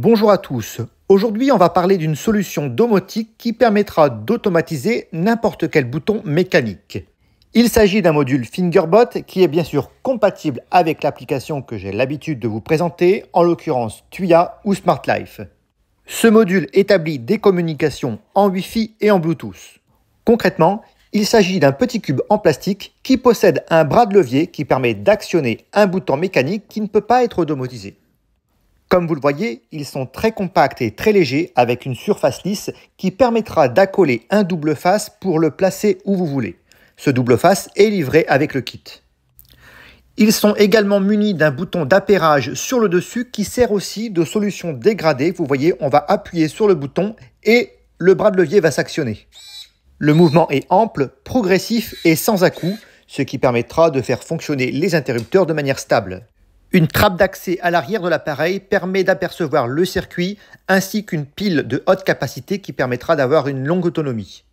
Bonjour à tous. Aujourd'hui, on va parler d'une solution domotique qui permettra d'automatiser n'importe quel bouton mécanique. Il s'agit d'un module Fingerbot qui est bien sûr compatible avec l'application que j'ai l'habitude de vous présenter, en l'occurrence Tuya ou Smart Life. Ce module établit des communications en Wi-Fi et en Bluetooth. Concrètement, il s'agit d'un petit cube en plastique qui possède un bras de levier qui permet d'actionner un bouton mécanique qui ne peut pas être domotisé. Comme vous le voyez, ils sont très compacts et très légers avec une surface lisse qui permettra d'accoler un double face pour le placer où vous voulez. Ce double face est livré avec le kit. Ils sont également munis d'un bouton d'appairage sur le dessus qui sert aussi de solution dégradée. Vous voyez, on va appuyer sur le bouton et le bras de levier va s'actionner. Le mouvement est ample, progressif et sans à-coups, ce qui permettra de faire fonctionner les interrupteurs de manière stable. Une trappe d'accès à l'arrière de l'appareil permet d'apercevoir le circuit ainsi qu'une pile de haute capacité qui permettra d'avoir une longue autonomie.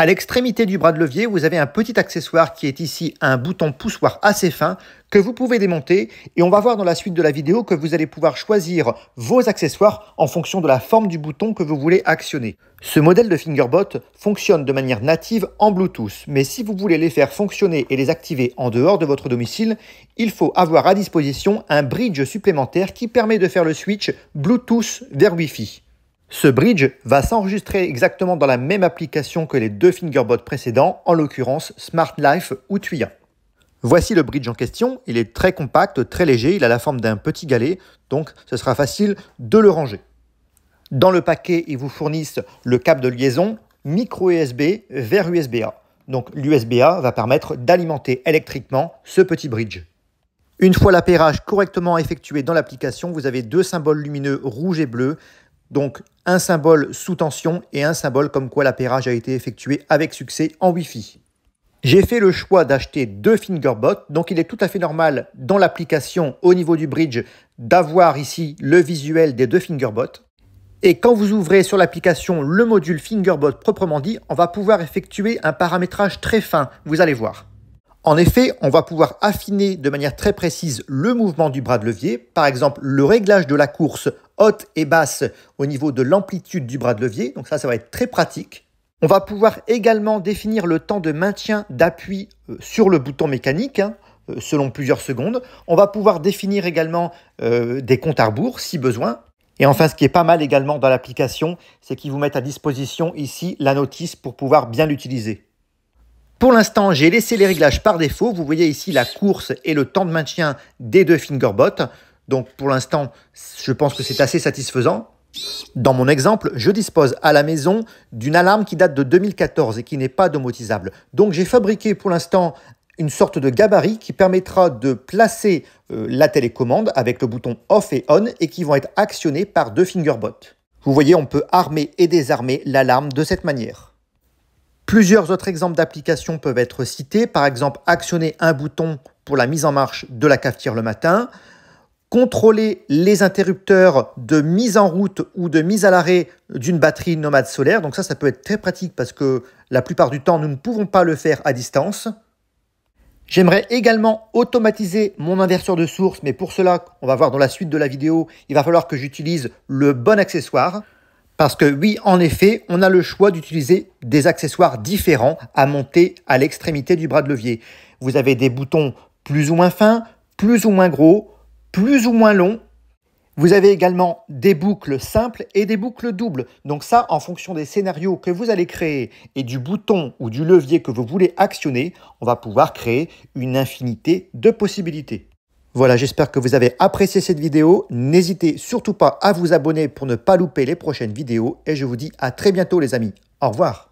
À l'extrémité du bras de levier, vous avez un petit accessoire qui est ici un bouton poussoir assez fin que vous pouvez démonter et on va voir dans la suite de la vidéo que vous allez pouvoir choisir vos accessoires en fonction de la forme du bouton que vous voulez actionner. Ce modèle de fingerbot fonctionne de manière native en Bluetooth, mais si vous voulez les faire fonctionner et les activer en dehors de votre domicile, il faut avoir à disposition un bridge supplémentaire qui permet de faire le switch Bluetooth vers Wi-Fi. Ce bridge va s'enregistrer exactement dans la même application que les deux fingerbots précédents, en l'occurrence Smart Life ou Tuya. Voici le bridge en question, il est très compact, très léger, il a la forme d'un petit galet, donc ce sera facile de le ranger. Dans le paquet, ils vous fournissent le câble de liaison micro USB vers USB-A. Donc l'USB-A va permettre d'alimenter électriquement ce petit bridge. Une fois l'appairage correctement effectué dans l'application, vous avez deux symboles lumineux rouge et bleu donc un symbole sous tension et un symbole comme quoi l'appairage a été effectué avec succès en Wi-Fi. J'ai fait le choix d'acheter deux fingerbots, donc il est tout à fait normal dans l'application au niveau du bridge d'avoir ici le visuel des deux fingerbots. Et quand vous ouvrez sur l'application le module fingerbot proprement dit, on va pouvoir effectuer un paramétrage très fin, vous allez voir. En effet, on va pouvoir affiner de manière très précise le mouvement du bras de levier, par exemple le réglage de la course haute et basse au niveau de l'amplitude du bras de levier, donc ça ça va être très pratique. On va pouvoir également définir le temps de maintien d'appui euh, sur le bouton mécanique, hein, euh, selon plusieurs secondes. On va pouvoir définir également euh, des comptes à rebours si besoin. Et enfin, ce qui est pas mal également dans l'application, c'est qu'ils vous mettent à disposition ici la notice pour pouvoir bien l'utiliser. Pour l'instant, j'ai laissé les réglages par défaut. Vous voyez ici la course et le temps de maintien des deux fingerbots. Donc pour l'instant, je pense que c'est assez satisfaisant. Dans mon exemple, je dispose à la maison d'une alarme qui date de 2014 et qui n'est pas domotisable. Donc j'ai fabriqué pour l'instant une sorte de gabarit qui permettra de placer euh, la télécommande avec le bouton off et on et qui vont être actionnés par deux fingerbots. Vous voyez, on peut armer et désarmer l'alarme de cette manière. Plusieurs autres exemples d'applications peuvent être cités, par exemple actionner un bouton pour la mise en marche de la cafetière le matin, contrôler les interrupteurs de mise en route ou de mise à l'arrêt d'une batterie nomade solaire. Donc ça, ça peut être très pratique parce que la plupart du temps, nous ne pouvons pas le faire à distance. J'aimerais également automatiser mon inverseur de source, mais pour cela, on va voir dans la suite de la vidéo, il va falloir que j'utilise le bon accessoire. Parce que oui, en effet, on a le choix d'utiliser des accessoires différents à monter à l'extrémité du bras de levier. Vous avez des boutons plus ou moins fins, plus ou moins gros, plus ou moins longs. Vous avez également des boucles simples et des boucles doubles. Donc ça, en fonction des scénarios que vous allez créer et du bouton ou du levier que vous voulez actionner, on va pouvoir créer une infinité de possibilités. Voilà, j'espère que vous avez apprécié cette vidéo. N'hésitez surtout pas à vous abonner pour ne pas louper les prochaines vidéos. Et je vous dis à très bientôt les amis. Au revoir.